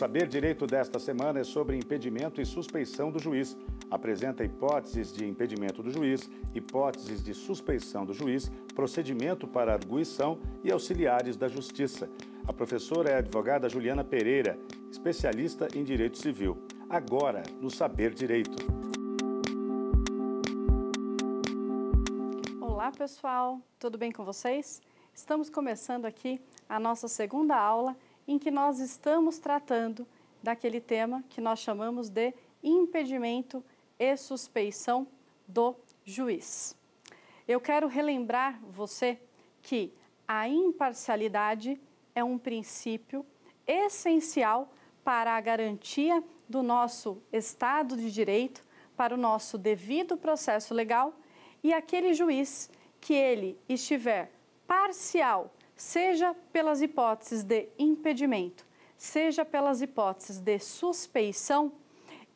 Saber Direito desta semana é sobre impedimento e suspeição do juiz. Apresenta hipóteses de impedimento do juiz, hipóteses de suspeição do juiz, procedimento para arguição e auxiliares da justiça. A professora é a advogada Juliana Pereira, especialista em direito civil. Agora, no Saber Direito. Olá, pessoal. Tudo bem com vocês? Estamos começando aqui a nossa segunda aula em que nós estamos tratando daquele tema que nós chamamos de impedimento e suspeição do juiz. Eu quero relembrar você que a imparcialidade é um princípio essencial para a garantia do nosso Estado de Direito, para o nosso devido processo legal e aquele juiz que ele estiver parcial seja pelas hipóteses de impedimento, seja pelas hipóteses de suspeição,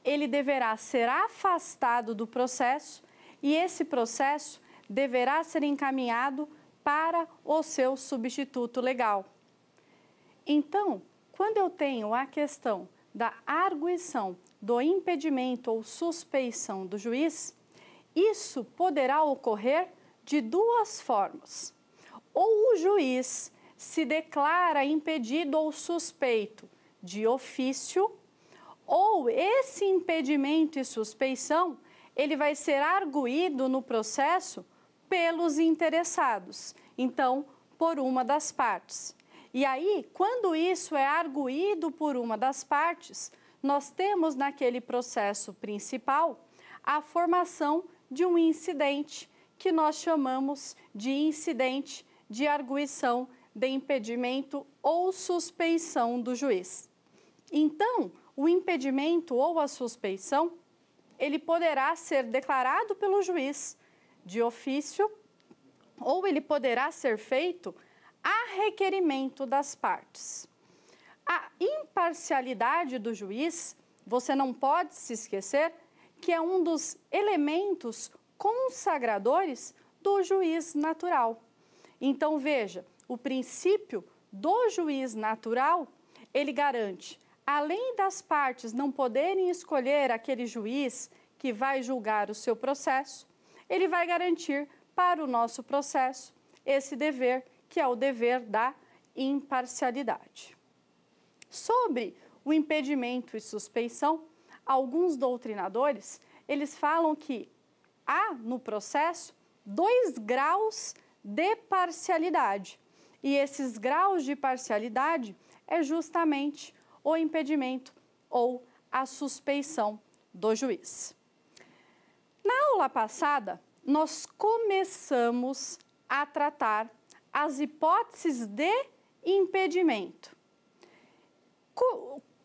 ele deverá ser afastado do processo e esse processo deverá ser encaminhado para o seu substituto legal. Então, quando eu tenho a questão da arguição do impedimento ou suspeição do juiz, isso poderá ocorrer de duas formas ou o juiz se declara impedido ou suspeito de ofício, ou esse impedimento e suspeição, ele vai ser arguído no processo pelos interessados, então por uma das partes. E aí, quando isso é arguído por uma das partes, nós temos naquele processo principal a formação de um incidente, que nós chamamos de incidente de arguição de impedimento ou suspeição do juiz. Então, o impedimento ou a suspeição, ele poderá ser declarado pelo juiz de ofício ou ele poderá ser feito a requerimento das partes. A imparcialidade do juiz, você não pode se esquecer que é um dos elementos consagradores do juiz natural. Então, veja, o princípio do juiz natural, ele garante, além das partes não poderem escolher aquele juiz que vai julgar o seu processo, ele vai garantir para o nosso processo esse dever, que é o dever da imparcialidade. Sobre o impedimento e suspeição, alguns doutrinadores, eles falam que há no processo dois graus de parcialidade. E esses graus de parcialidade é justamente o impedimento ou a suspeição do juiz. Na aula passada, nós começamos a tratar as hipóteses de impedimento.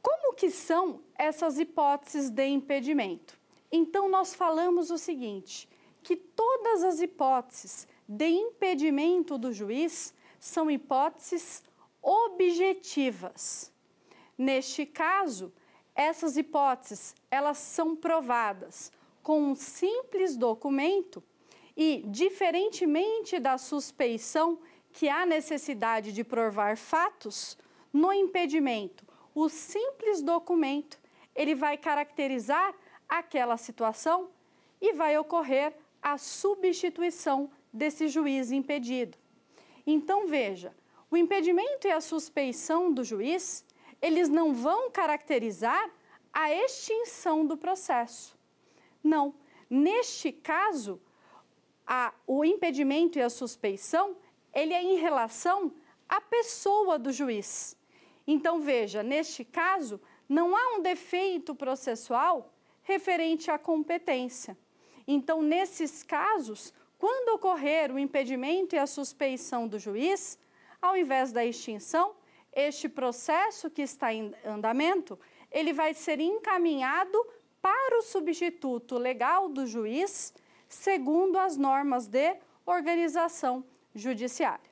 Como que são essas hipóteses de impedimento? Então nós falamos o seguinte, que todas as hipóteses de impedimento do juiz são hipóteses objetivas. Neste caso, essas hipóteses, elas são provadas com um simples documento e, diferentemente da suspeição que há necessidade de provar fatos, no impedimento, o simples documento, ele vai caracterizar aquela situação e vai ocorrer a substituição desse juiz impedido. Então veja, o impedimento e a suspeição do juiz, eles não vão caracterizar a extinção do processo. Não, neste caso, a, o impedimento e a suspeição, ele é em relação à pessoa do juiz. Então veja, neste caso, não há um defeito processual referente à competência. Então, nesses casos, quando ocorrer o impedimento e a suspeição do juiz, ao invés da extinção, este processo que está em andamento, ele vai ser encaminhado para o substituto legal do juiz, segundo as normas de organização judiciária.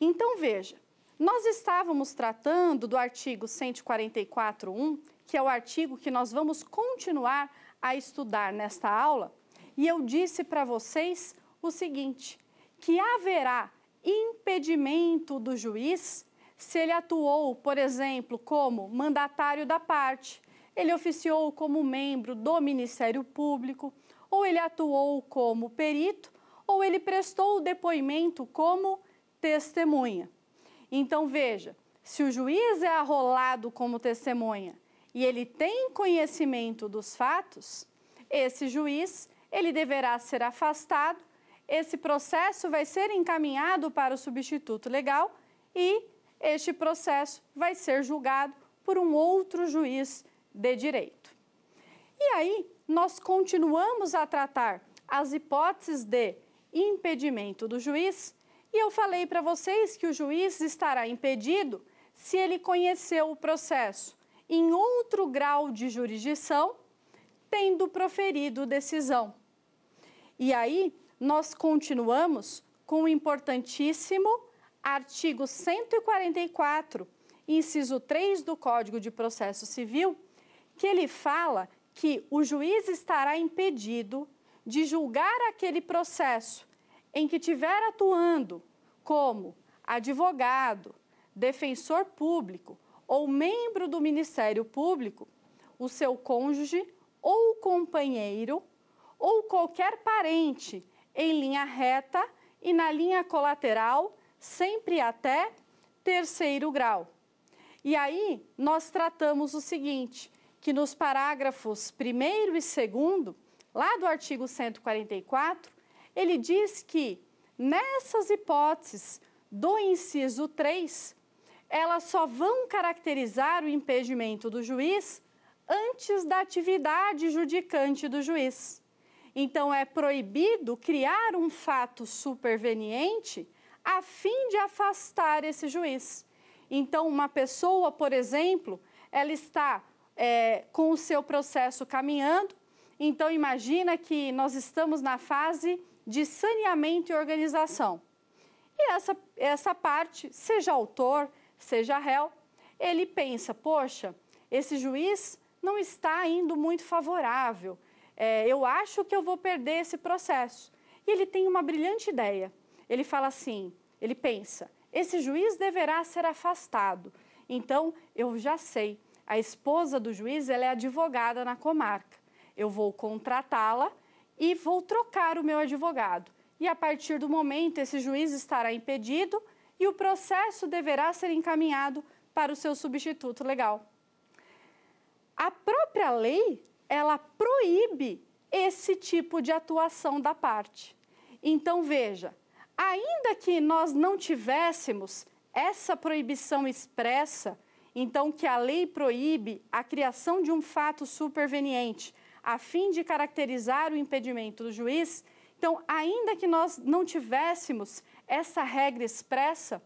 Então veja, nós estávamos tratando do artigo 144.1, que é o artigo que nós vamos continuar a estudar nesta aula, e eu disse para vocês o seguinte: que haverá impedimento do juiz se ele atuou, por exemplo, como mandatário da parte, ele oficiou como membro do Ministério Público, ou ele atuou como perito, ou ele prestou o depoimento como testemunha. Então veja, se o juiz é arrolado como testemunha e ele tem conhecimento dos fatos, esse juiz ele deverá ser afastado. Esse processo vai ser encaminhado para o substituto legal e este processo vai ser julgado por um outro juiz de direito. E aí, nós continuamos a tratar as hipóteses de impedimento do juiz, e eu falei para vocês que o juiz estará impedido se ele conheceu o processo em outro grau de jurisdição, tendo proferido decisão. E aí nós continuamos com o importantíssimo artigo 144, inciso 3 do Código de Processo Civil, que ele fala que o juiz estará impedido de julgar aquele processo em que tiver atuando como advogado, defensor público ou membro do Ministério Público, o seu cônjuge ou companheiro ou qualquer parente em linha reta e na linha colateral, sempre até terceiro grau. E aí nós tratamos o seguinte, que nos parágrafos 1 e 2 lá do artigo 144, ele diz que nessas hipóteses do inciso 3, elas só vão caracterizar o impedimento do juiz antes da atividade judicante do juiz. Então, é proibido criar um fato superveniente a fim de afastar esse juiz. Então, uma pessoa, por exemplo, ela está é, com o seu processo caminhando. Então, imagina que nós estamos na fase de saneamento e organização. E essa, essa parte, seja autor, seja réu, ele pensa: poxa, esse juiz não está indo muito favorável, é, eu acho que eu vou perder esse processo. E ele tem uma brilhante ideia. Ele fala assim, ele pensa, esse juiz deverá ser afastado. Então, eu já sei, a esposa do juiz ela é advogada na comarca. Eu vou contratá-la e vou trocar o meu advogado. E a partir do momento, esse juiz estará impedido e o processo deverá ser encaminhado para o seu substituto legal. A própria lei ela proíbe esse tipo de atuação da parte. Então, veja, ainda que nós não tivéssemos essa proibição expressa, então que a lei proíbe a criação de um fato superveniente a fim de caracterizar o impedimento do juiz, então, ainda que nós não tivéssemos essa regra expressa,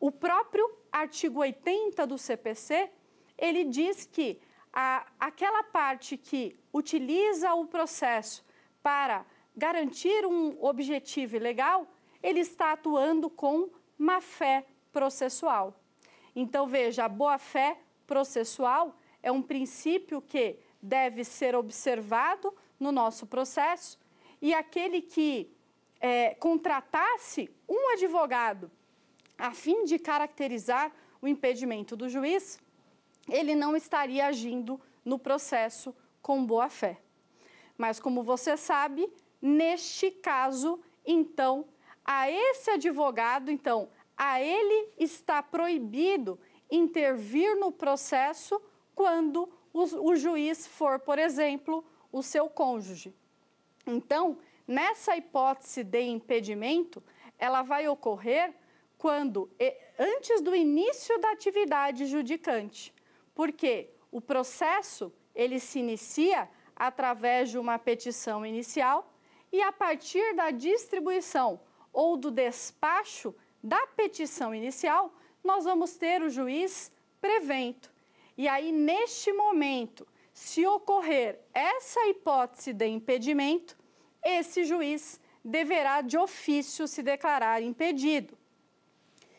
o próprio artigo 80 do CPC, ele diz que a, aquela parte que utiliza o processo para garantir um objetivo legal, ele está atuando com má fé processual. Então, veja, a boa fé processual é um princípio que deve ser observado no nosso processo e aquele que é, contratasse um advogado a fim de caracterizar o impedimento do juiz ele não estaria agindo no processo com boa fé. Mas como você sabe, neste caso, então, a esse advogado, então, a ele está proibido intervir no processo quando o, o juiz for, por exemplo, o seu cônjuge. Então, nessa hipótese de impedimento, ela vai ocorrer quando antes do início da atividade judicante porque o processo ele se inicia através de uma petição inicial e a partir da distribuição ou do despacho da petição inicial, nós vamos ter o juiz prevento. E aí, neste momento, se ocorrer essa hipótese de impedimento, esse juiz deverá de ofício se declarar impedido.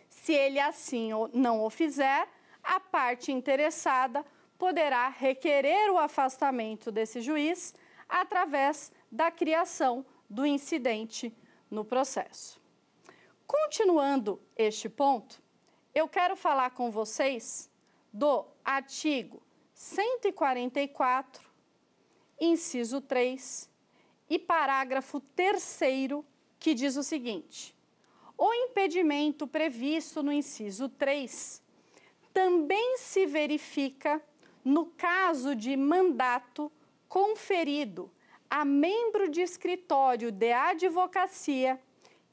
Se ele assim não o fizer, a parte interessada poderá requerer o afastamento desse juiz através da criação do incidente no processo. Continuando este ponto, eu quero falar com vocês do artigo 144, inciso 3 e parágrafo 3 que diz o seguinte: o impedimento previsto no inciso 3 também se verifica no caso de mandato conferido a membro de escritório de advocacia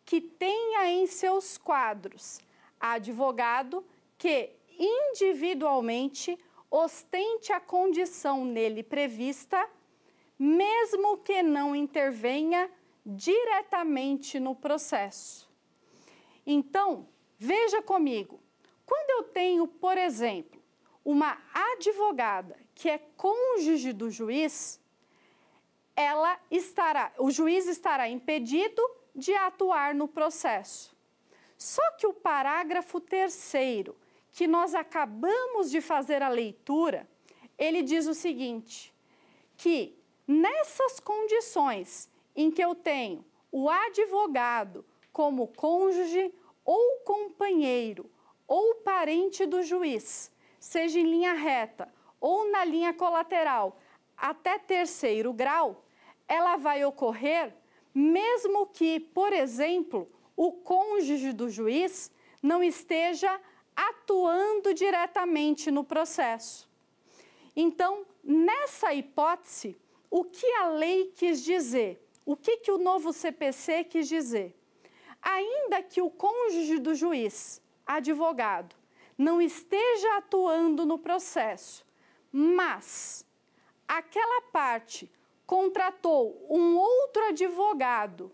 que tenha em seus quadros advogado que individualmente ostente a condição nele prevista, mesmo que não intervenha diretamente no processo. Então, veja comigo, quando eu tenho, por exemplo, uma advogada que é cônjuge do juiz, ela estará, o juiz estará impedido de atuar no processo. Só que o parágrafo terceiro, que nós acabamos de fazer a leitura, ele diz o seguinte: que nessas condições em que eu tenho o advogado como cônjuge ou companheiro ou parente do juiz, seja em linha reta ou na linha colateral, até terceiro grau, ela vai ocorrer mesmo que, por exemplo, o cônjuge do juiz não esteja atuando diretamente no processo. Então, nessa hipótese, o que a lei quis dizer? O que, que o novo CPC quis dizer? Ainda que o cônjuge do juiz advogado não esteja atuando no processo, mas aquela parte contratou um outro advogado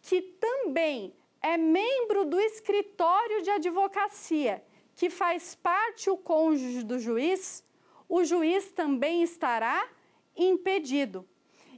que também é membro do escritório de advocacia, que faz parte o cônjuge do juiz, o juiz também estará impedido.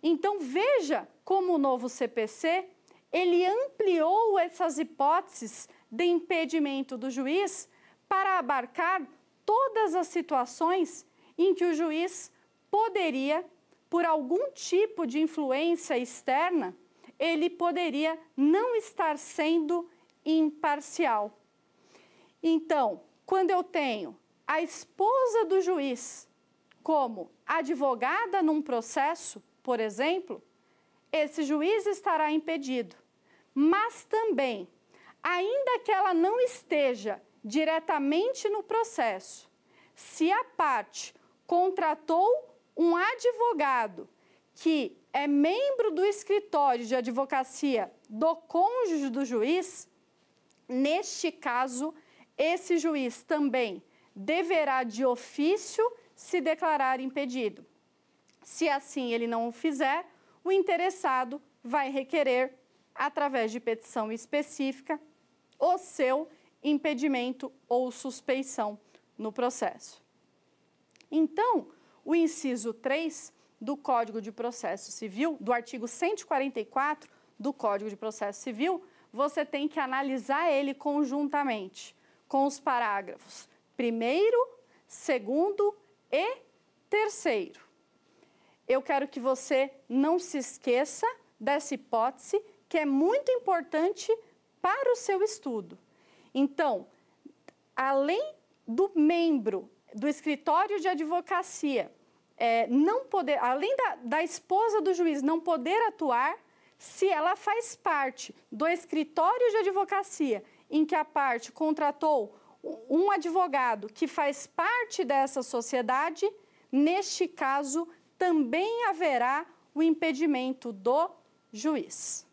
Então veja como o novo CPC ele ampliou essas hipóteses de impedimento do juiz para abarcar todas as situações em que o juiz poderia, por algum tipo de influência externa, ele poderia não estar sendo imparcial. Então, quando eu tenho a esposa do juiz como advogada num processo, por exemplo, esse juiz estará impedido, mas também ainda que ela não esteja diretamente no processo, se a parte contratou um advogado que é membro do escritório de advocacia do cônjuge do juiz, neste caso, esse juiz também deverá de ofício se declarar impedido. Se assim ele não o fizer, o interessado vai requerer, através de petição específica, o seu impedimento ou suspeição no processo. Então, o inciso 3 do Código de Processo Civil, do artigo 144 do Código de Processo Civil, você tem que analisar ele conjuntamente com os parágrafos 1, 2 e 3. Eu quero que você não se esqueça dessa hipótese que é muito importante para o seu estudo. Então, além do membro do escritório de advocacia é, não poder, além da, da esposa do juiz não poder atuar, se ela faz parte do escritório de advocacia em que a parte contratou um advogado que faz parte dessa sociedade, neste caso também haverá o impedimento do juiz.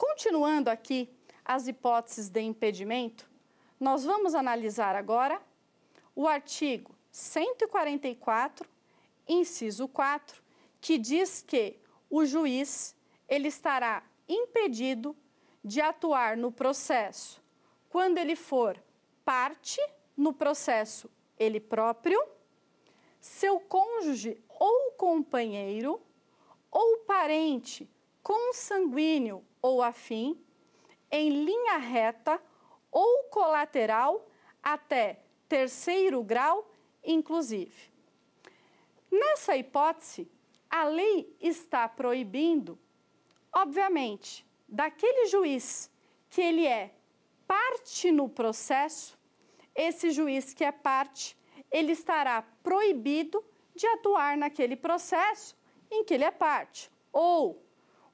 Continuando aqui as hipóteses de impedimento, nós vamos analisar agora o artigo 144, inciso 4, que diz que o juiz ele estará impedido de atuar no processo quando ele for parte no processo ele próprio, seu cônjuge ou companheiro ou parente consanguíneo ou afim, em linha reta ou colateral até terceiro grau, inclusive. Nessa hipótese, a lei está proibindo, obviamente, daquele juiz que ele é parte no processo, esse juiz que é parte, ele estará proibido de atuar naquele processo em que ele é parte. Ou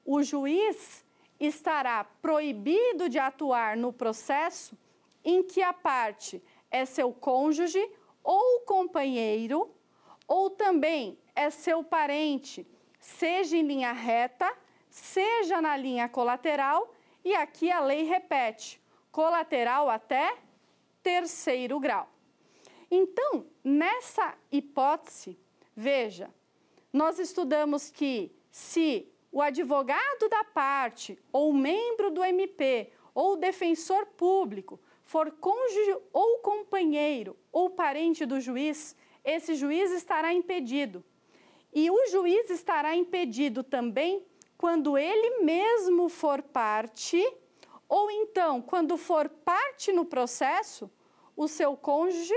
o juiz estará proibido de atuar no processo em que a parte é seu cônjuge ou companheiro, ou também é seu parente, seja em linha reta, seja na linha colateral, e aqui a lei repete: colateral até terceiro grau. Então, nessa hipótese, veja, nós estudamos que se o advogado da parte ou membro do MP ou defensor público for cônjuge ou companheiro ou parente do juiz, esse juiz estará impedido. E o juiz estará impedido também quando ele mesmo for parte, ou então quando for parte no processo, o seu cônjuge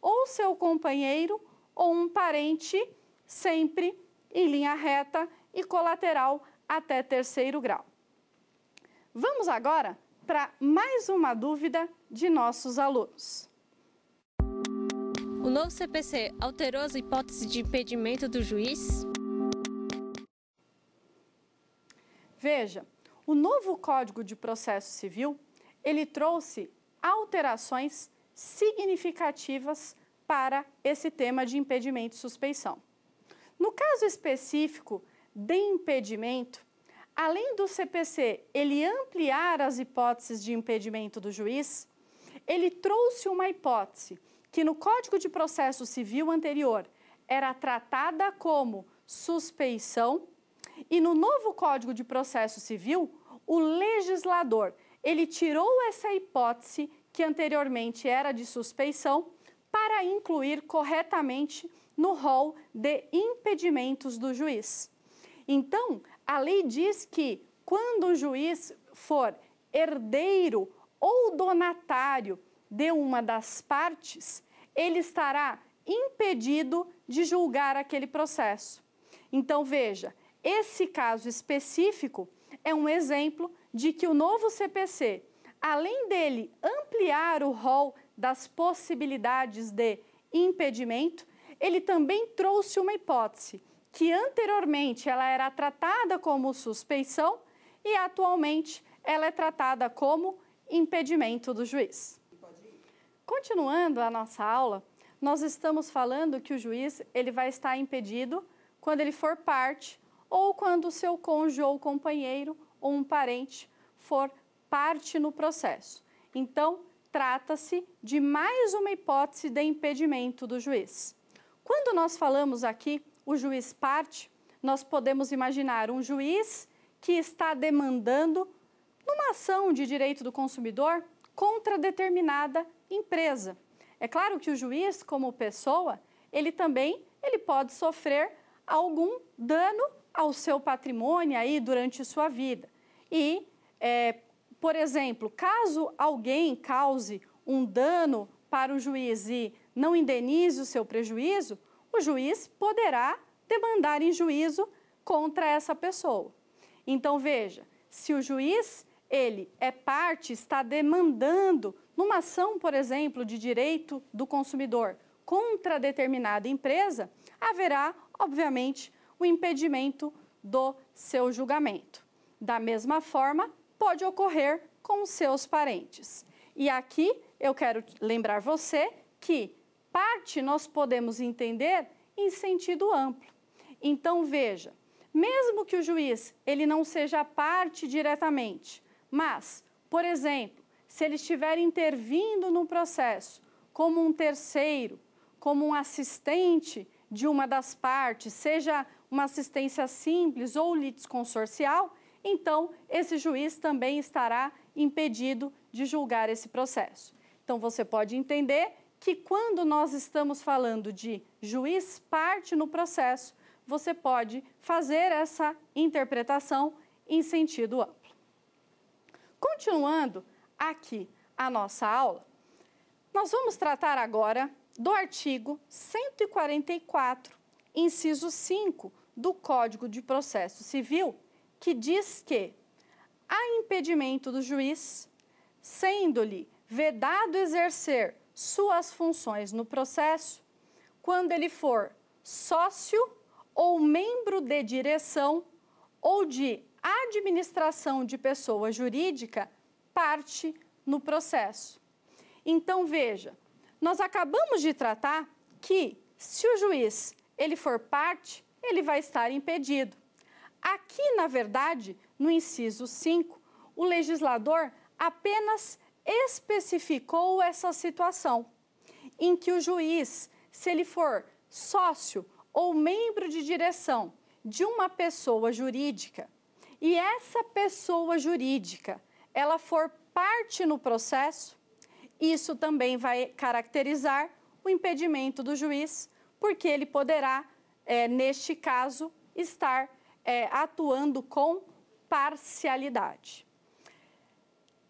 ou seu companheiro ou um parente, sempre em linha reta e colateral até terceiro grau. Vamos agora para mais uma dúvida de nossos alunos. O novo CPC alterou as hipóteses de impedimento do juiz? Veja, o novo Código de Processo Civil, ele trouxe alterações significativas para esse tema de impedimento e suspeição. No caso específico de impedimento, além do CPC ele ampliar as hipóteses de impedimento do juiz, ele trouxe uma hipótese que no Código de Processo Civil anterior era tratada como suspeição e no novo Código de Processo Civil, o legislador, ele tirou essa hipótese que anteriormente era de suspeição para incluir corretamente no rol de impedimentos do juiz. Então, a lei diz que quando o juiz for herdeiro ou donatário de uma das partes, ele estará impedido de julgar aquele processo. Então, veja, esse caso específico é um exemplo de que o novo CPC, além dele ampliar o rol das possibilidades de impedimento, ele também trouxe uma hipótese que anteriormente ela era tratada como suspeição e atualmente ela é tratada como impedimento do juiz. Continuando a nossa aula, nós estamos falando que o juiz ele vai estar impedido quando ele for parte ou quando o seu cônjuge ou companheiro ou um parente for parte no processo. Então, trata-se de mais uma hipótese de impedimento do juiz. Quando nós falamos aqui o juiz parte, nós podemos imaginar um juiz que está demandando numa ação de direito do consumidor contra determinada empresa. É claro que o juiz, como pessoa, ele também ele pode sofrer algum dano ao seu patrimônio aí durante sua vida. E, é, por exemplo, caso alguém cause um dano para o juiz e não indenize o seu prejuízo, o juiz poderá demandar em juízo contra essa pessoa. Então veja, se o juiz ele é parte, está demandando numa ação, por exemplo, de direito do consumidor contra determinada empresa, haverá, obviamente, o um impedimento do seu julgamento. Da mesma forma, pode ocorrer com seus parentes. E aqui eu quero lembrar você que parte nós podemos entender em sentido amplo. Então veja, mesmo que o juiz ele não seja parte diretamente, mas, por exemplo, se ele estiver intervindo no processo como um terceiro, como um assistente de uma das partes, seja uma assistência simples ou litisconsorcial, então esse juiz também estará impedido de julgar esse processo. Então você pode entender que quando nós estamos falando de juiz parte no processo, você pode fazer essa interpretação em sentido amplo. Continuando aqui a nossa aula, nós vamos tratar agora do artigo 144, inciso 5 do Código de Processo Civil, que diz que há impedimento do juiz, sendo-lhe vedado exercer suas funções no processo quando ele for sócio ou membro de direção ou de administração de pessoa jurídica parte no processo. Então veja, nós acabamos de tratar que se o juiz ele for parte, ele vai estar impedido. Aqui, na verdade, no inciso 5, o legislador apenas especificou essa situação, em que o juiz, se ele for sócio ou membro de direção de uma pessoa jurídica e essa pessoa jurídica ela for parte no processo, isso também vai caracterizar o impedimento do juiz, porque ele poderá, é, neste caso, estar é, atuando com parcialidade.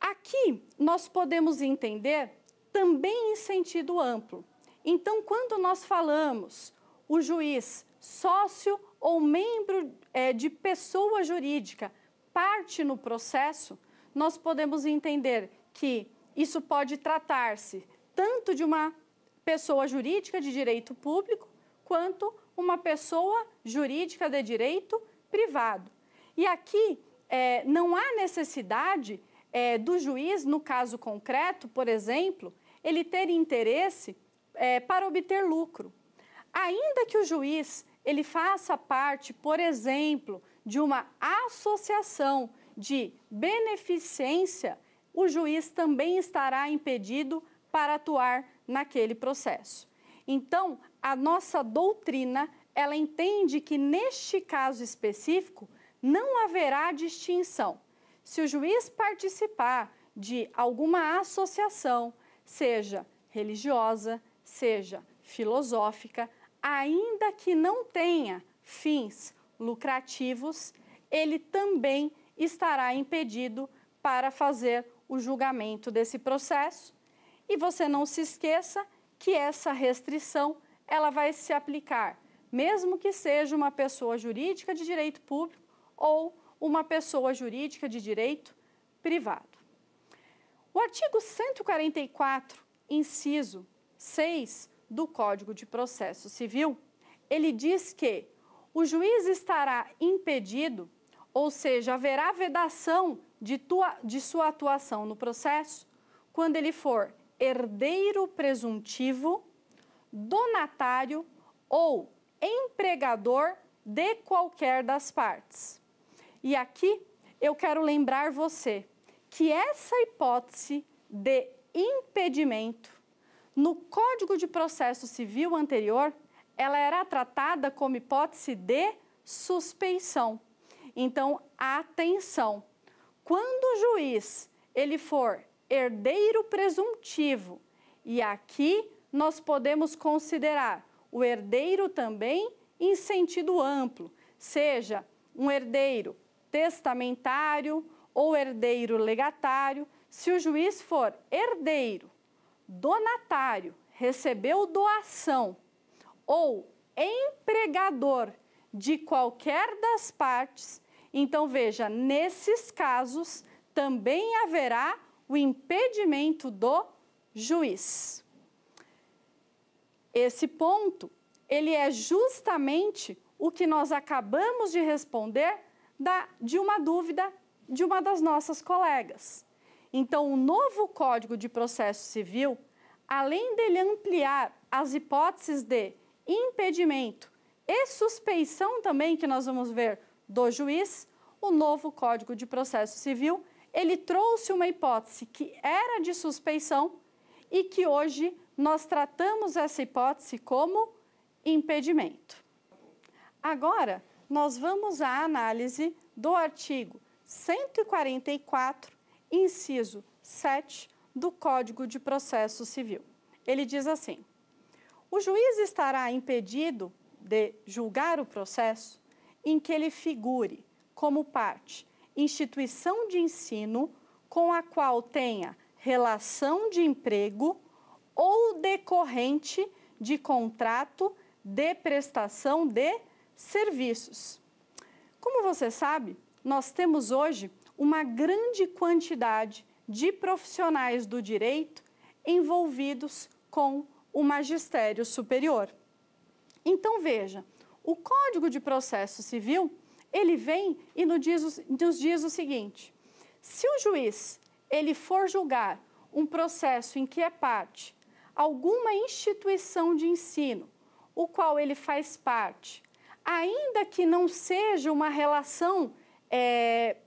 Aqui nós podemos entender também em sentido amplo. Então, quando nós falamos o juiz, sócio ou membro é, de pessoa jurídica, parte no processo, nós podemos entender que isso pode tratar-se tanto de uma pessoa jurídica de direito público quanto uma pessoa jurídica de direito privado. E aqui é, não há necessidade é, do juiz, no caso concreto, por exemplo, ele ter interesse é, para obter lucro. Ainda que o juiz ele faça parte, por exemplo, de uma associação de beneficência, o juiz também estará impedido para atuar naquele processo. Então, a nossa doutrina, ela entende que neste caso específico não haverá distinção se o juiz participar de alguma associação, seja religiosa, seja filosófica, ainda que não tenha fins lucrativos, ele também estará impedido para fazer o julgamento desse processo. E você não se esqueça que essa restrição ela vai se aplicar, mesmo que seja uma pessoa jurídica de direito público ou uma pessoa jurídica de direito privado. O artigo 144, inciso 6 do Código de Processo Civil, ele diz que o juiz estará impedido, ou seja, haverá vedação de, tua, de sua atuação no processo, quando ele for herdeiro presuntivo, donatário ou empregador de qualquer das partes. E aqui eu quero lembrar você que essa hipótese de impedimento no Código de Processo Civil anterior, ela era tratada como hipótese de suspeição. Então, atenção. Quando o juiz ele for herdeiro presuntivo, e aqui nós podemos considerar o herdeiro também em sentido amplo, seja um herdeiro testamentário ou herdeiro legatário, se o juiz for herdeiro, donatário, recebeu doação ou empregador de qualquer das partes, então veja, nesses casos também haverá o impedimento do juiz. Esse ponto, ele é justamente o que nós acabamos de responder da, de uma dúvida de uma das nossas colegas. Então, o novo Código de Processo Civil, além dele ampliar as hipóteses de impedimento e suspeição também que nós vamos ver do juiz, o novo Código de Processo Civil, ele trouxe uma hipótese que era de suspeição e que hoje nós tratamos essa hipótese como impedimento. Agora, nós vamos à análise do artigo 144, inciso 7 do Código de Processo Civil. Ele diz assim: o juiz estará impedido de julgar o processo em que ele figure como parte instituição de ensino com a qual tenha relação de emprego ou decorrente de contrato de prestação de serviço serviços. Como você sabe, nós temos hoje uma grande quantidade de profissionais do direito envolvidos com o magistério superior. Então veja, o Código de Processo Civil, ele vem e nos diz, nos diz o seguinte: se o juiz ele for julgar um processo em que é parte alguma instituição de ensino, o qual ele faz parte, ainda que não seja uma relação é,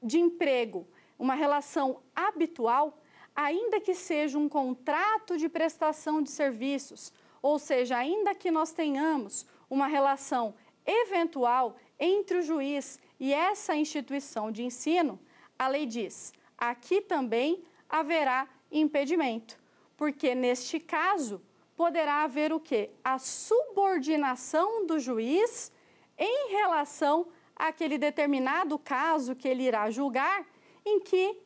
de emprego, uma relação habitual, ainda que seja um contrato de prestação de serviços, ou seja, ainda que nós tenhamos uma relação eventual entre o juiz e essa instituição de ensino, a lei diz: aqui também haverá impedimento, porque neste caso poderá haver o quê? A subordinação do juiz em relação àquele determinado caso que ele irá julgar, em que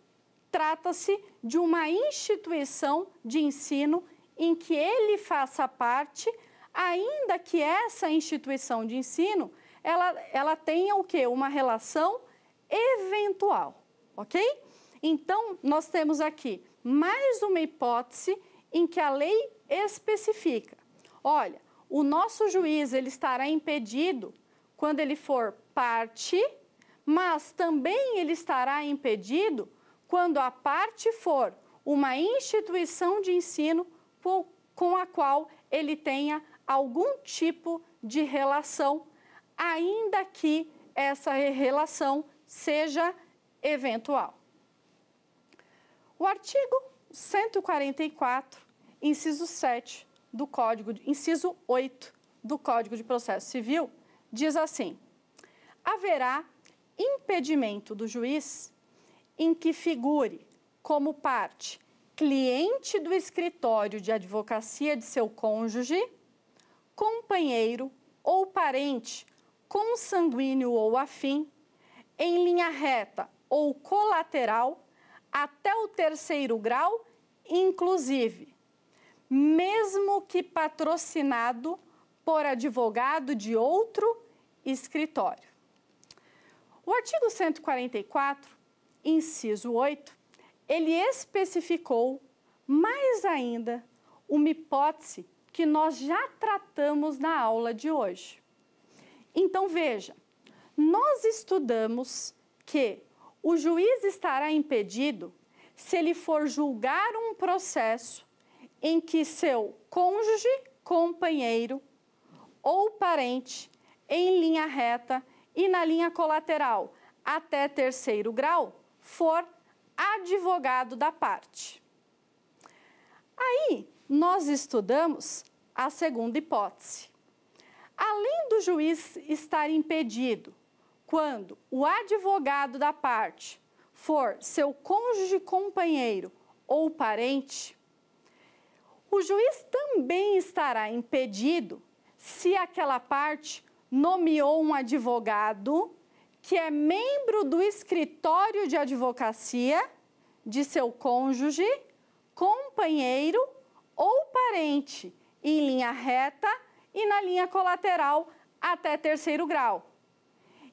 trata-se de uma instituição de ensino em que ele faça parte, ainda que essa instituição de ensino ela, ela tenha o quê? Uma relação eventual, ok? Então, nós temos aqui mais uma hipótese em que a lei especifica. Olha, o nosso juiz ele estará impedido quando ele for parte, mas também ele estará impedido quando a parte for uma instituição de ensino com a qual ele tenha algum tipo de relação, ainda que essa relação seja eventual. O artigo 144 inciso 7 do Código, inciso 8 do Código de Processo Civil, diz assim: haverá impedimento do juiz em que figure como parte cliente do escritório de advocacia de seu cônjuge, companheiro ou parente consanguíneo ou afim, em linha reta ou colateral, até o terceiro grau, inclusive, mesmo que patrocinado por advogado de outro escritório. O artigo 144, inciso 8, ele especificou mais ainda uma hipótese que nós já tratamos na aula de hoje. Então veja, nós estudamos que o juiz estará impedido se ele for julgar um processo em que seu cônjuge, companheiro ou parente em linha reta e na linha colateral até terceiro grau for advogado da parte. Aí nós estudamos a segunda hipótese. Além do juiz estar impedido quando o advogado da parte for seu cônjuge companheiro ou parente, o juiz também estará impedido se aquela parte nomeou um advogado que é membro do escritório de advocacia de seu cônjuge, companheiro ou parente, em linha reta e na linha colateral até terceiro grau.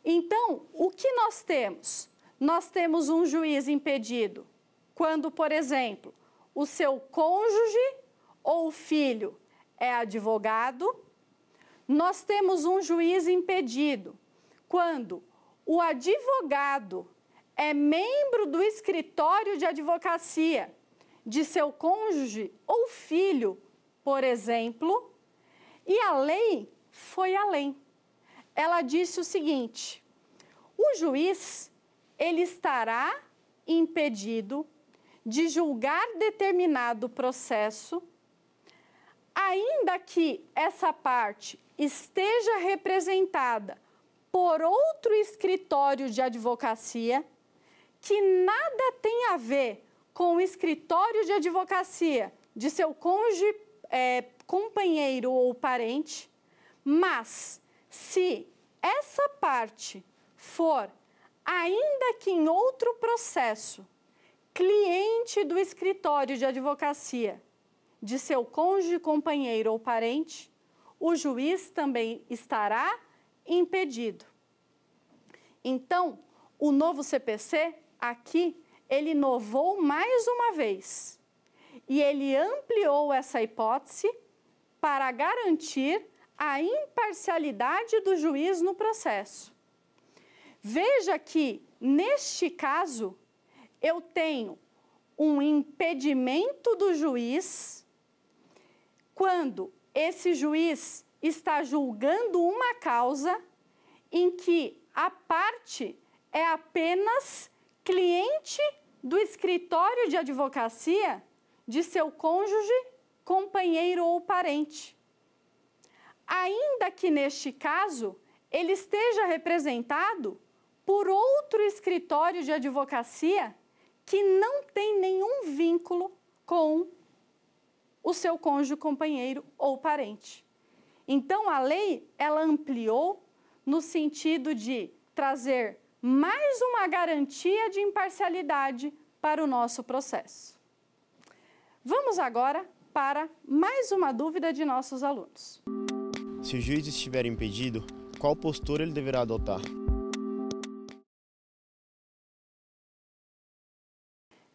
Então, o que nós temos? Nós temos um juiz impedido quando, por exemplo, o seu cônjuge ou o filho é advogado, nós temos um juiz impedido quando o advogado é membro do escritório de advocacia de seu cônjuge ou filho, por exemplo, e a lei foi além. Ela disse o seguinte: o juiz ele estará impedido de julgar determinado processo ainda que essa parte esteja representada por outro escritório de advocacia, que nada tem a ver com o escritório de advocacia de seu cônjuge, é, companheiro ou parente, mas se essa parte for, ainda que em outro processo, cliente do escritório de advocacia de seu cônjuge, companheiro ou parente, o juiz também estará impedido. Então, o novo CPC, aqui, ele inovou mais uma vez e ele ampliou essa hipótese para garantir a imparcialidade do juiz no processo. Veja que, neste caso, eu tenho um impedimento do juiz quando esse juiz está julgando uma causa em que a parte é apenas cliente do escritório de advocacia de seu cônjuge, companheiro ou parente. Ainda que neste caso ele esteja representado por outro escritório de advocacia que não tem nenhum vínculo com o seu cônjuge, companheiro ou parente. Então a lei ela ampliou no sentido de trazer mais uma garantia de imparcialidade para o nosso processo. Vamos agora para mais uma dúvida de nossos alunos. Se o juiz estiver impedido, qual postura ele deverá adotar?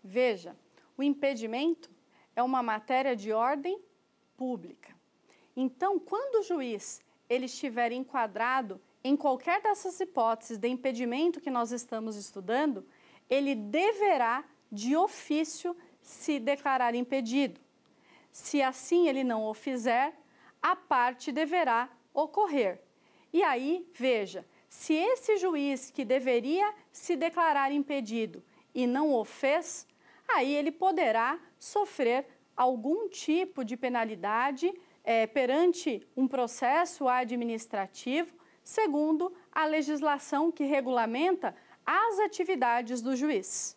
Veja, o impedimento é uma matéria de ordem pública. Então, quando o juiz ele estiver enquadrado em qualquer dessas hipóteses de impedimento que nós estamos estudando, ele deverá, de ofício, se declarar impedido. Se assim ele não o fizer, a parte deverá ocorrer. E aí, veja, se esse juiz que deveria se declarar impedido e não o fez, aí ele poderá sofrer algum tipo de penalidade é, perante um processo administrativo, segundo a legislação que regulamenta as atividades do juiz.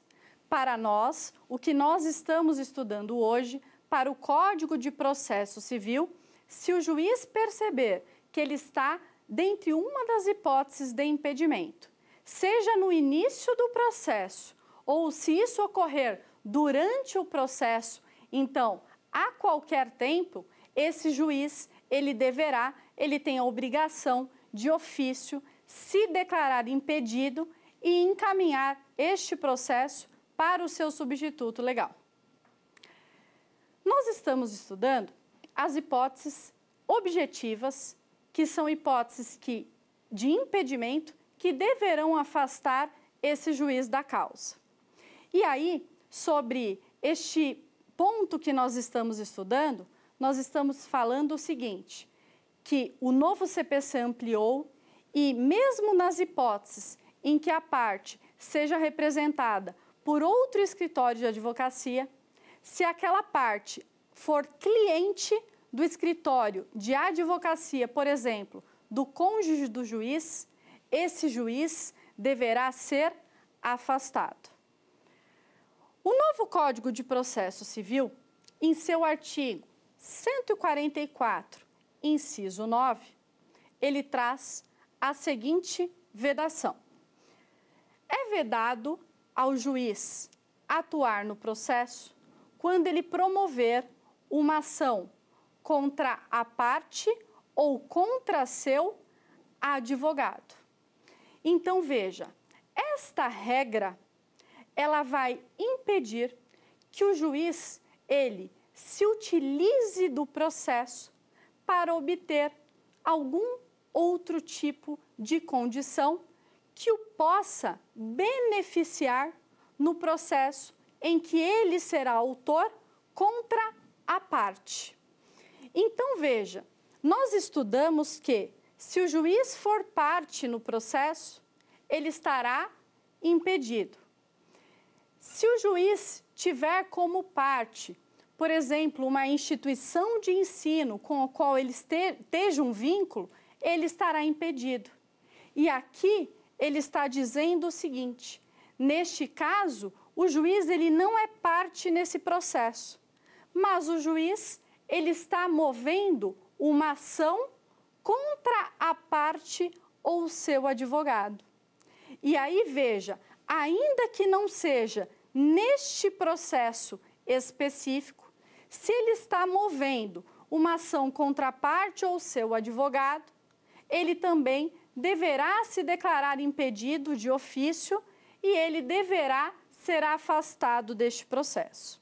Para nós, o que nós estamos estudando hoje, para o Código de Processo Civil, se o juiz perceber que ele está dentre uma das hipóteses de impedimento, seja no início do processo ou se isso ocorrer durante o processo. Então, a qualquer tempo, esse juiz, ele deverá, ele tem a obrigação de ofício se declarar impedido e encaminhar este processo para o seu substituto legal. Nós estamos estudando as hipóteses objetivas, que são hipóteses que, de impedimento que deverão afastar esse juiz da causa. E aí, sobre este ponto que nós estamos estudando, nós estamos falando o seguinte: que o novo CPC ampliou e, mesmo nas hipóteses em que a parte seja representada por outro escritório de advocacia, se aquela parte for cliente do escritório de advocacia, por exemplo, do cônjuge do juiz, esse juiz deverá ser afastado. O novo Código de Processo Civil, em seu artigo 144, inciso 9, ele traz a seguinte vedação: É vedado ao juiz atuar no processo quando ele promover uma ação contra a parte ou contra seu advogado. Então veja, esta regra ela vai impedir que o juiz ele se utilize do processo para obter algum outro tipo de condição que o possa beneficiar no processo em que ele será autor contra a parte. Então veja, nós estudamos que se o juiz for parte no processo, ele estará impedido. Se o juiz tiver como parte, por exemplo, uma instituição de ensino com a qual ele esteja um vínculo, ele estará impedido. E aqui ele está dizendo o seguinte: neste caso, o juiz ele não é parte nesse processo, mas o juiz ele está movendo uma ação contra a parte ou seu advogado. E aí veja, ainda que não seja neste processo específico, se ele está movendo uma ação contra a parte ou seu advogado, ele também deverá se declarar impedido de ofício e ele deverá ser afastado deste processo.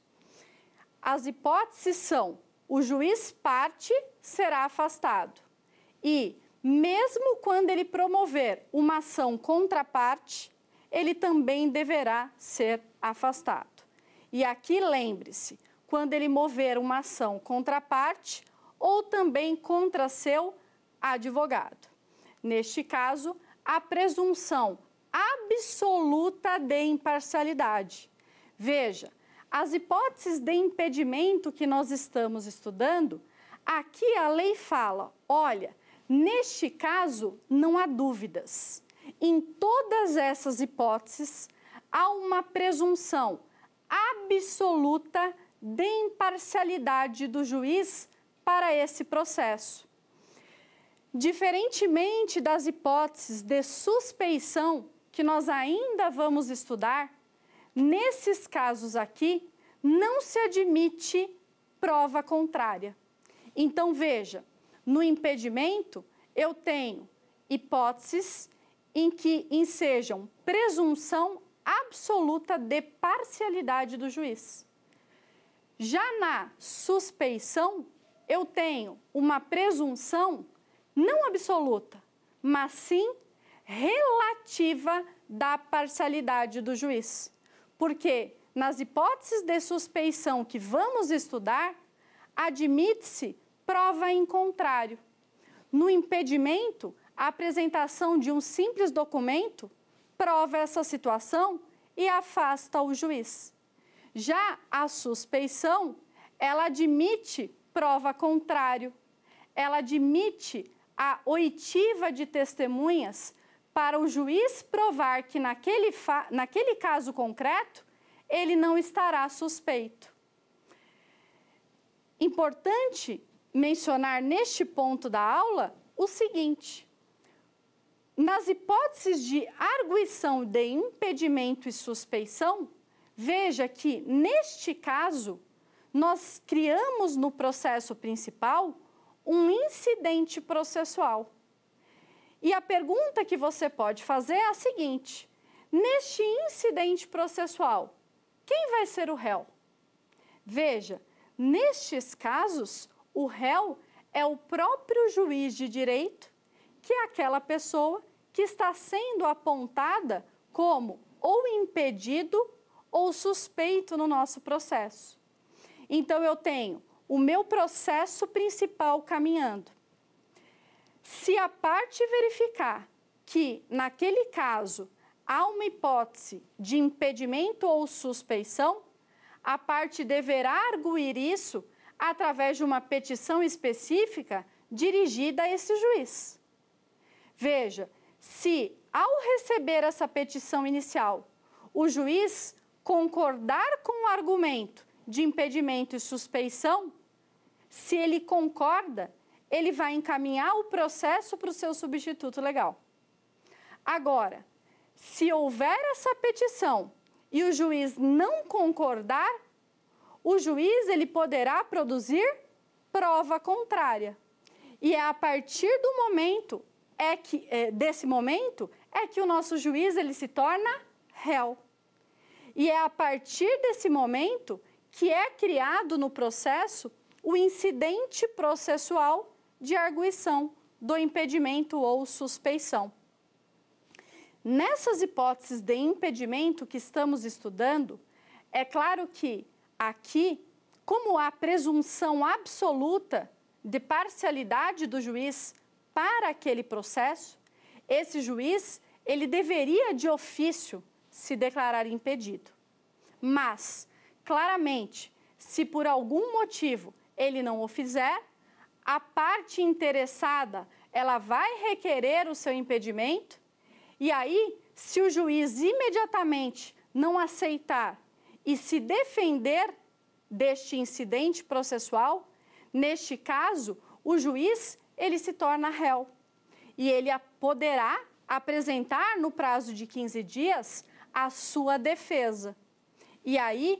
As hipóteses são: o juiz parte será afastado e, mesmo quando ele promover uma ação contra a parte, ele também deverá ser afastado. E aqui lembre-se, quando ele mover uma ação contra a parte ou também contra seu advogado. Neste caso, a presunção absoluta de imparcialidade. Veja, as hipóteses de impedimento que nós estamos estudando, aqui a lei fala: olha, neste caso não há dúvidas. Em todas essas hipóteses, há uma presunção absoluta de imparcialidade do juiz para esse processo. Diferentemente das hipóteses de suspeição que nós ainda vamos estudar, nesses casos aqui não se admite prova contrária. Então veja, no impedimento eu tenho hipóteses em que ensejam presunção absoluta de parcialidade do juiz. Já na suspeição, eu tenho uma presunção não absoluta, mas sim relativa da parcialidade do juiz. Porque nas hipóteses de suspeição que vamos estudar, admite-se prova em contrário. No impedimento, a apresentação de um simples documento prova essa situação e afasta o juiz. Já a suspeição, ela admite prova contrário. Ela admite a oitiva de testemunhas para o juiz provar que naquele, naquele caso concreto ele não estará suspeito. Importante mencionar neste ponto da aula o seguinte: nas hipóteses de arguição de impedimento e suspeição, veja que, neste caso, nós criamos no processo principal um incidente processual. E a pergunta que você pode fazer é a seguinte: neste incidente processual, quem vai ser o réu? Veja, nestes casos, o réu é o próprio juiz de direito que é aquela pessoa que está sendo apontada como ou impedido ou suspeito no nosso processo. Então, eu tenho o meu processo principal caminhando. Se a parte verificar que, naquele caso, há uma hipótese de impedimento ou suspeição, a parte deverá arguir isso através de uma petição específica dirigida a esse juiz. Veja, se ao receber essa petição inicial, o juiz concordar com o argumento de impedimento e suspeição, se ele concorda, ele vai encaminhar o processo para o seu substituto legal. Agora, se houver essa petição e o juiz não concordar, o juiz ele poderá produzir prova contrária. E é a partir do momento é que é, desse momento é que o nosso juiz ele se torna réu. E é a partir desse momento que é criado no processo o incidente processual de arguição do impedimento ou suspeição. Nessas hipóteses de impedimento que estamos estudando, é claro que aqui, como há presunção absoluta de parcialidade do juiz para aquele processo, esse juiz, ele deveria de ofício se declarar impedido. Mas, claramente, se por algum motivo ele não o fizer, a parte interessada, ela vai requerer o seu impedimento e aí, se o juiz imediatamente não aceitar e se defender deste incidente processual, neste caso, o juiz ele se torna réu. E ele poderá apresentar no prazo de 15 dias a sua defesa. E aí,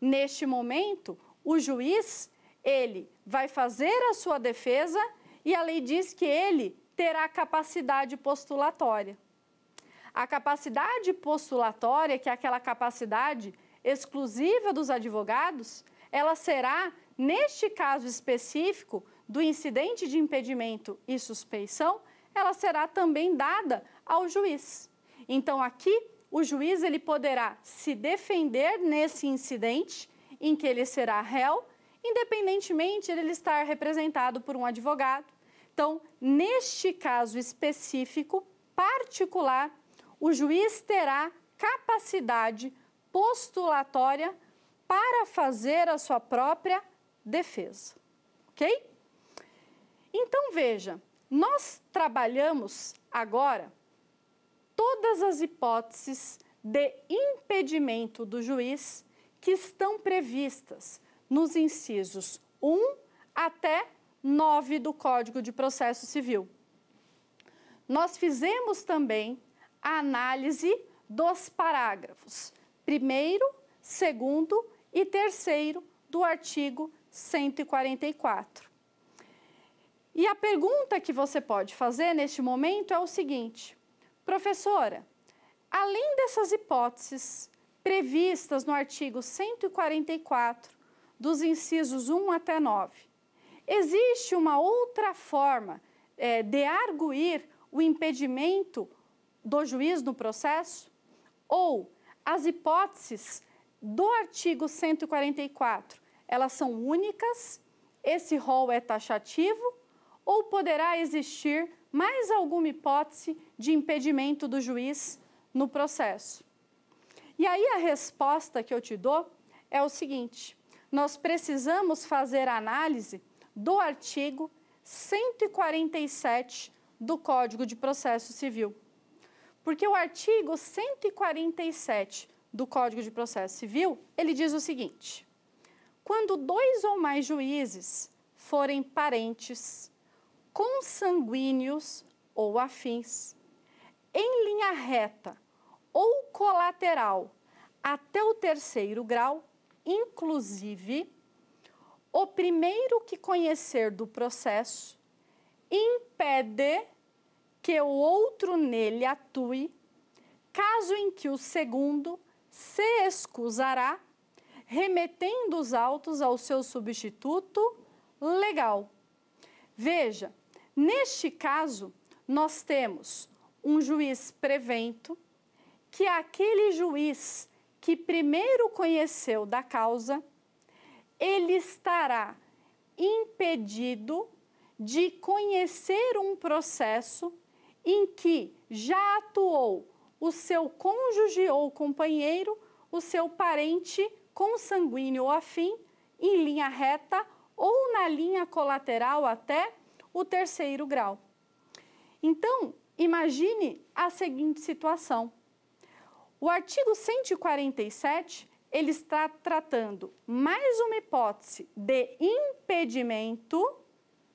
neste momento, o juiz, ele vai fazer a sua defesa e a lei diz que ele terá capacidade postulatória. A capacidade postulatória, que é aquela capacidade exclusiva dos advogados, ela será, neste caso específico, do incidente de impedimento e suspeição, ela será também dada ao juiz. Então aqui o juiz ele poderá se defender nesse incidente em que ele será réu, independentemente de ele estar representado por um advogado. Então, neste caso específico particular, o juiz terá capacidade postulatória para fazer a sua própria defesa. OK? Então veja, nós trabalhamos agora todas as hipóteses de impedimento do juiz que estão previstas nos incisos 1 até 9 do Código de Processo Civil. Nós fizemos também a análise dos parágrafos 1, 2 e 3 do artigo 144. E a pergunta que você pode fazer neste momento é o seguinte: professora, além dessas hipóteses previstas no artigo 144, dos incisos 1 até 9, existe uma outra forma é, de arguir o impedimento do juiz no processo? Ou as hipóteses do artigo 144, elas são únicas, esse rol é taxativo ou poderá existir mais alguma hipótese de impedimento do juiz no processo? E aí a resposta que eu te dou é o seguinte: nós precisamos fazer análise do artigo 147 do Código de Processo Civil. Porque o artigo 147 do Código de Processo Civil, ele diz o seguinte: quando dois ou mais juízes forem parentes consanguíneos ou afins, em linha reta ou colateral até o terceiro grau, inclusive, o primeiro que conhecer do processo impede que o outro nele atue, caso em que o segundo se excusará, remetendo os autos ao seu substituto legal. Veja, Neste caso, nós temos um juiz prevento, que é aquele juiz que primeiro conheceu da causa, ele estará impedido de conhecer um processo em que já atuou o seu cônjuge ou companheiro, o seu parente consanguíneo ou afim, em linha reta ou na linha colateral até o terceiro grau. Então, imagine a seguinte situação. O artigo 147, ele está tratando mais uma hipótese de impedimento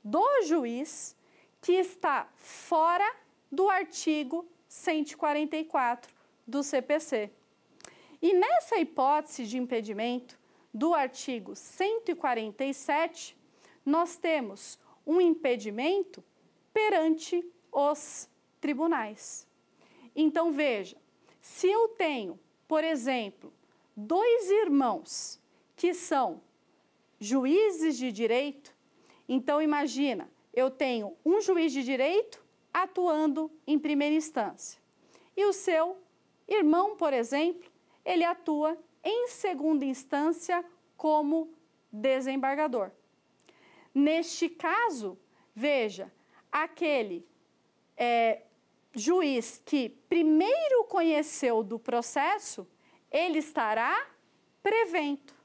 do juiz que está fora do artigo 144 do CPC. E nessa hipótese de impedimento do artigo 147, nós temos um impedimento perante os tribunais. Então veja, se eu tenho, por exemplo, dois irmãos que são juízes de direito, então imagina, eu tenho um juiz de direito atuando em primeira instância. E o seu irmão, por exemplo, ele atua em segunda instância como desembargador. Neste caso, veja, aquele é, juiz que primeiro conheceu do processo, ele estará prevento.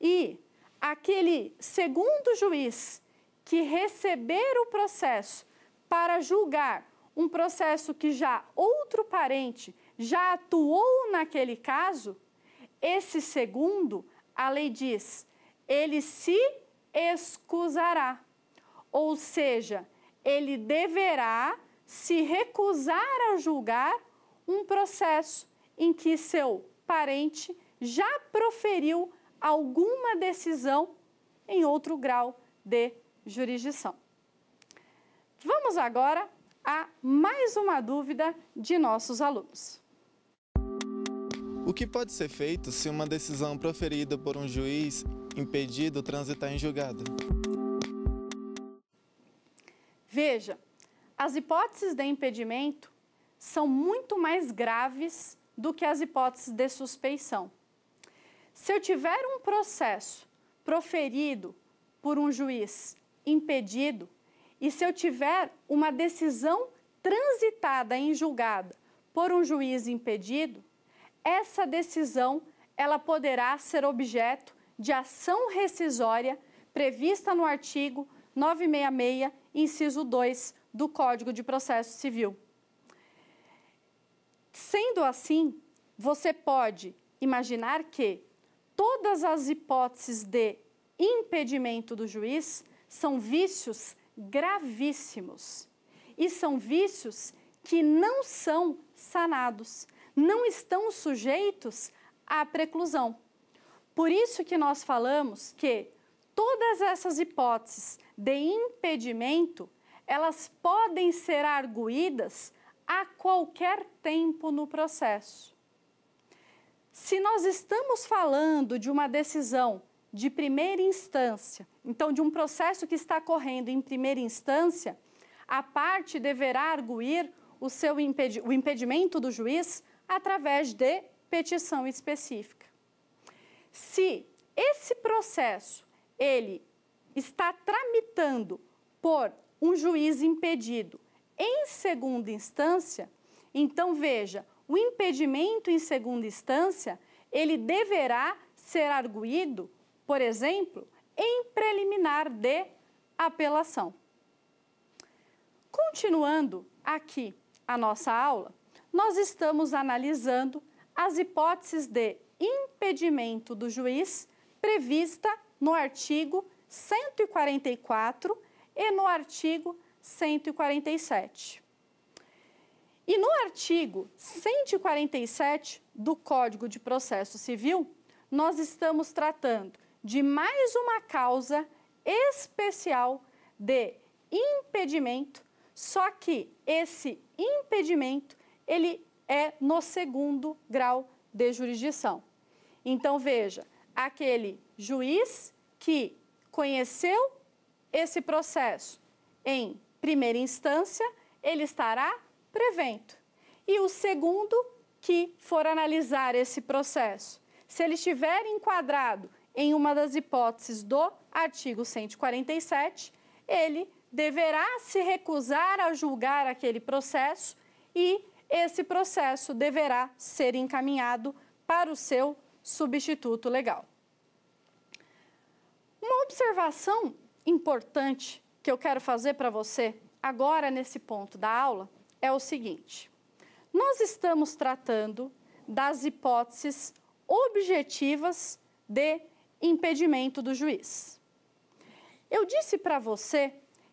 E aquele segundo juiz que receber o processo para julgar um processo que já outro parente já atuou naquele caso, esse segundo, a lei diz, ele se escusará, Ou seja, ele deverá se recusar a julgar um processo em que seu parente já proferiu alguma decisão em outro grau de jurisdição. Vamos agora a mais uma dúvida de nossos alunos. O que pode ser feito se uma decisão proferida por um juiz impedido transitar em julgado. Veja, as hipóteses de impedimento são muito mais graves do que as hipóteses de suspeição. Se eu tiver um processo proferido por um juiz impedido e se eu tiver uma decisão transitada em julgada por um juiz impedido, essa decisão ela poderá ser objeto de ação rescisória prevista no artigo 966, inciso 2 do Código de Processo Civil. Sendo assim, você pode imaginar que todas as hipóteses de impedimento do juiz são vícios gravíssimos e são vícios que não são sanados, não estão sujeitos à preclusão. Por isso que nós falamos que todas essas hipóteses de impedimento, elas podem ser arguídas a qualquer tempo no processo. Se nós estamos falando de uma decisão de primeira instância, então de um processo que está correndo em primeira instância, a parte deverá arguir o, seu impedi o impedimento do juiz através de petição específica. Se esse processo ele está tramitando por um juiz impedido em segunda instância, então veja, o impedimento em segunda instância, ele deverá ser arguído, por exemplo, em preliminar de apelação. Continuando aqui a nossa aula, nós estamos analisando as hipóteses de impedimento do juiz prevista no artigo 144 e no artigo 147. E no artigo 147 do Código de Processo Civil, nós estamos tratando de mais uma causa especial de impedimento, só que esse impedimento ele é no segundo grau de jurisdição. Então, veja, aquele juiz que conheceu esse processo em primeira instância, ele estará prevento. E o segundo que for analisar esse processo, se ele estiver enquadrado em uma das hipóteses do artigo 147, ele deverá se recusar a julgar aquele processo e esse processo deverá ser encaminhado para o seu substituto legal. Uma observação importante que eu quero fazer para você agora nesse ponto da aula é o seguinte: nós estamos tratando das hipóteses objetivas de impedimento do juiz. Eu disse para você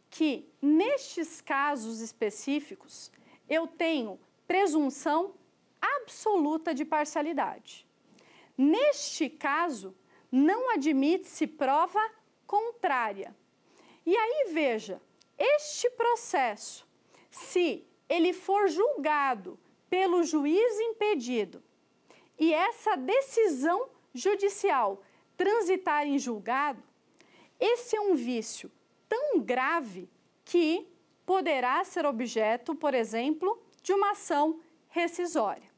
que nestes casos específicos eu tenho presunção absoluta de parcialidade. Neste caso, não admite-se prova contrária. E aí veja, este processo, se ele for julgado pelo juiz impedido e essa decisão judicial transitar em julgado, esse é um vício tão grave que poderá ser objeto, por exemplo, de uma ação rescisória.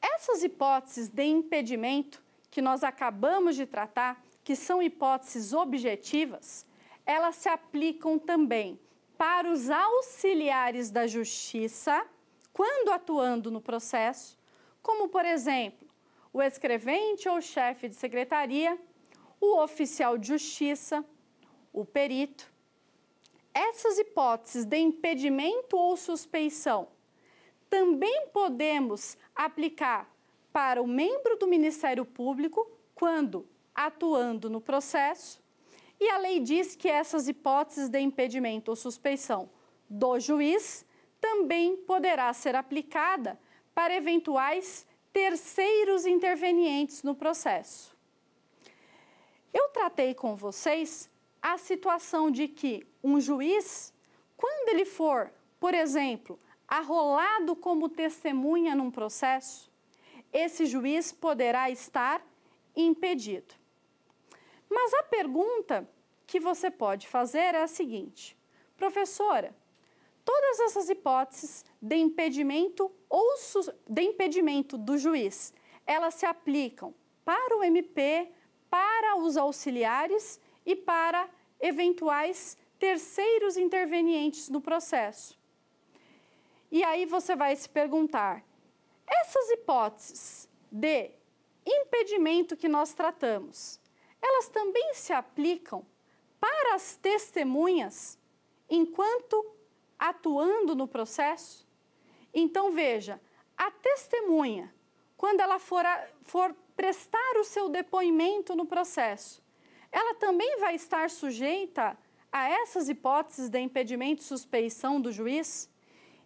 Essas hipóteses de impedimento que nós acabamos de tratar, que são hipóteses objetivas, elas se aplicam também para os auxiliares da justiça quando atuando no processo, como, por exemplo, o escrevente ou chefe de secretaria, o oficial de justiça, o perito. Essas hipóteses de impedimento ou suspeição também podemos aplicar para o membro do Ministério Público quando atuando no processo. E a lei diz que essas hipóteses de impedimento ou suspeição do juiz também poderá ser aplicada para eventuais terceiros intervenientes no processo. Eu tratei com vocês a situação de que um juiz, quando ele for, por exemplo, arrolado como testemunha num processo, esse juiz poderá estar impedido. Mas a pergunta que você pode fazer é a seguinte: professora, todas essas hipóteses de impedimento ou de impedimento do juiz, elas se aplicam para o MP, para os auxiliares e para eventuais terceiros intervenientes no processo. E aí você vai se perguntar: essas hipóteses de impedimento que nós tratamos, elas também se aplicam para as testemunhas enquanto atuando no processo? Então veja, a testemunha, quando ela for, a, for prestar o seu depoimento no processo, ela também vai estar sujeita a essas hipóteses de impedimento e suspeição do juiz?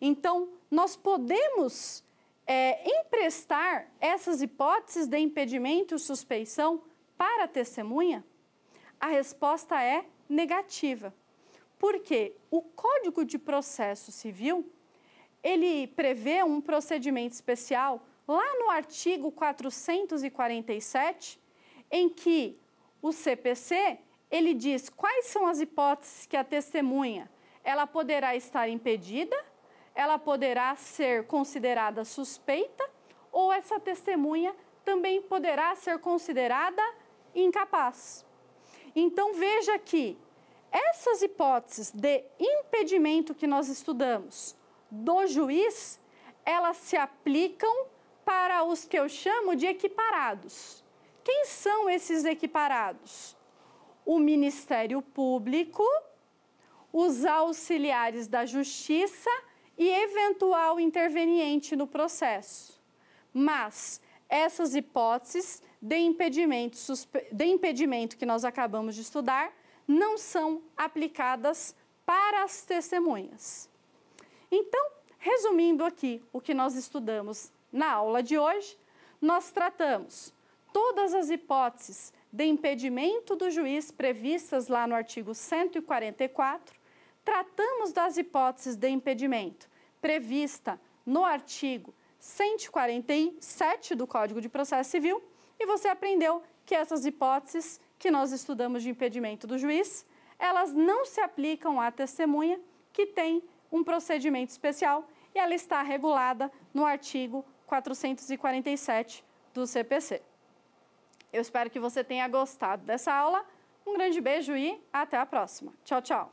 Então, nós podemos é, emprestar essas hipóteses de impedimento e suspeição para a testemunha? A resposta é negativa, porque o Código de Processo Civil ele prevê um procedimento especial lá no artigo 447, em que o CPC ele diz quais são as hipóteses que a testemunha ela poderá estar impedida ela poderá ser considerada suspeita ou essa testemunha também poderá ser considerada incapaz. Então veja que essas hipóteses de impedimento que nós estudamos do juiz, elas se aplicam para os que eu chamo de equiparados. Quem são esses equiparados? O Ministério Público, os auxiliares da Justiça e eventual interveniente no processo. Mas essas hipóteses de impedimento, de impedimento que nós acabamos de estudar não são aplicadas para as testemunhas. Então, resumindo aqui o que nós estudamos na aula de hoje, nós tratamos todas as hipóteses de impedimento do juiz previstas lá no artigo 144, tratamos das hipóteses de impedimento prevista no artigo 147 do Código de Processo Civil e você aprendeu que essas hipóteses que nós estudamos de impedimento do juiz, elas não se aplicam à testemunha que tem um procedimento especial e ela está regulada no artigo 447 do CPC. Eu espero que você tenha gostado dessa aula. Um grande beijo e até a próxima. Tchau, tchau!